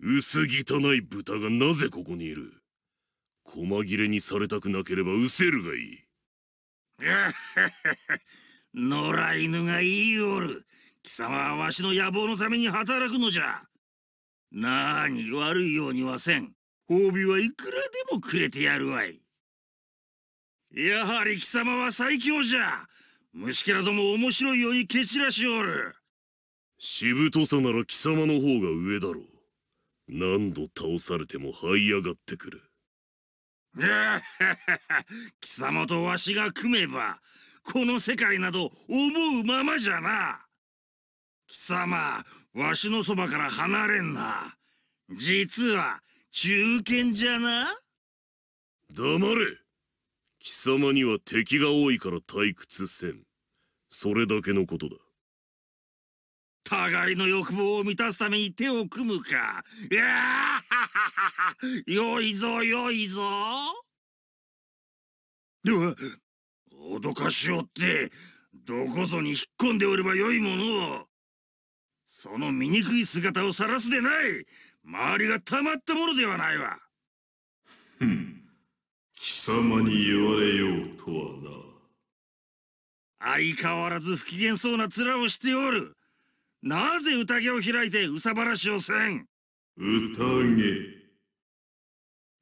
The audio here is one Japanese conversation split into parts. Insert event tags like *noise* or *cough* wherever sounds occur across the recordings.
薄汚い豚がなぜここにいる細切れにされたくなければうせるがいい *laughs* 野良犬がいいおる貴様はわしの野望のために働くのじゃなあに悪いようにはせん褒美はいくらでもくれてやるわいやはり貴様は最強じゃ虫けらども面白いように蹴散らしおるしぶとさなら貴様の方が上だろう何度倒されても這い上がってくる *laughs* 貴様とわしが組めばこの世界など思うままじゃな貴様わしのそばから離れんな実は中堅じゃな黙れ貴様には敵が多いから退屈せんそれだけのことだ互いの欲望を満たすために手を組むか。いやははよいぞ、よいぞ。では、脅かしおって、どこぞに引っ込んでおればよいものを。その醜い姿を晒すでない周りがたまったものではないわ。ふん、貴様に言われようとはな。相変わらず不機嫌そうな面をしておる。なぜ宴を開いて憂さ晴らしをせん宴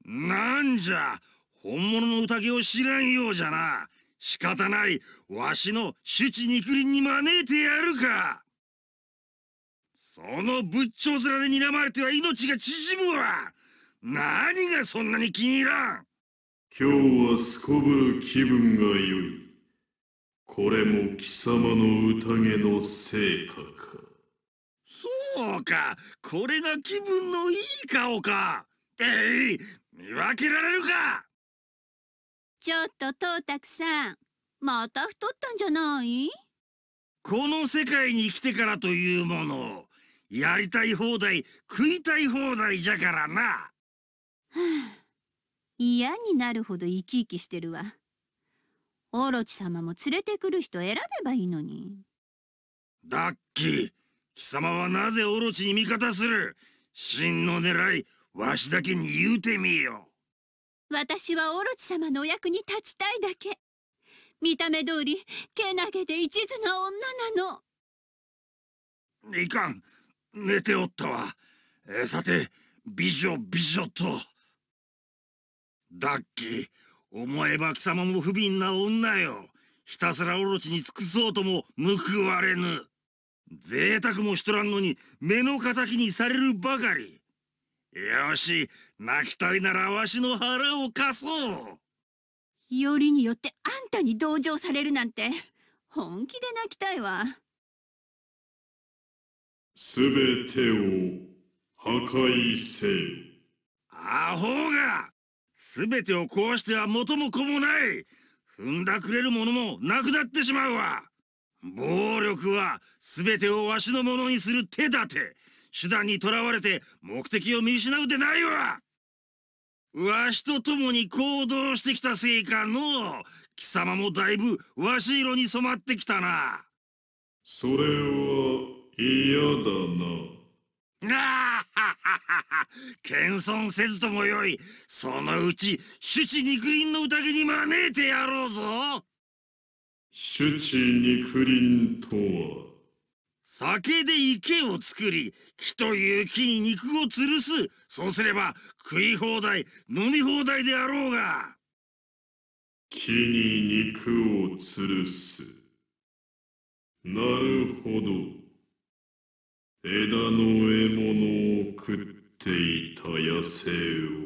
なんじゃ本物の宴を知らんようじゃな仕方ないわしの手地肉林に招いてやるかその仏頂面で睨まれては命が縮むわ何がそんなに気に入らん今日はすこぶる気分が良いこれも貴様の宴の成果かそうかこれが気分のいい顔かえい、ー、見分けられるかちょっととーたくさんまた太ったんじゃないこの世界に来てからというものをやりたい放題食いたい放題じゃからな、嫌になるほど生き生きしてるわオロチ様も連れてくる人選べばいいのにダッキー貴様はなぜオロチに味方する真の狙いわしだけに言うてみよ私はオロチ様のお役に立ちたいだけ見た目通りけなげで一途な女なのいかん寝ておったわえさて美女美女とダッキー思えば貴様も不憫な女よひたすらオロチに尽くそうとも報われぬ贅沢もしとらんのに目の敵にされるばかりよし泣きたいならわしの腹を貸そうよりによってあんたに同情されるなんて本気で泣きたいわすべてを破壊せよアホがすべてを壊しては元も子もない踏んだくれる者もなくなってしまうわ暴力は全てをわしのものにする手立て手段にとらわれて目的を見失うでないわわしと共に行動してきたせいかの貴様もだいぶわし色に染まってきたなそれは嫌だなあははは謙遜せずともよいそのうち朱治肉林の宴に招いてやろうぞ主治肉林とは酒で池を作り木という木に肉を吊るすそうすれば食い放題飲み放題であろうが木に肉を吊るすなるほど枝の獲物を食っていた野生を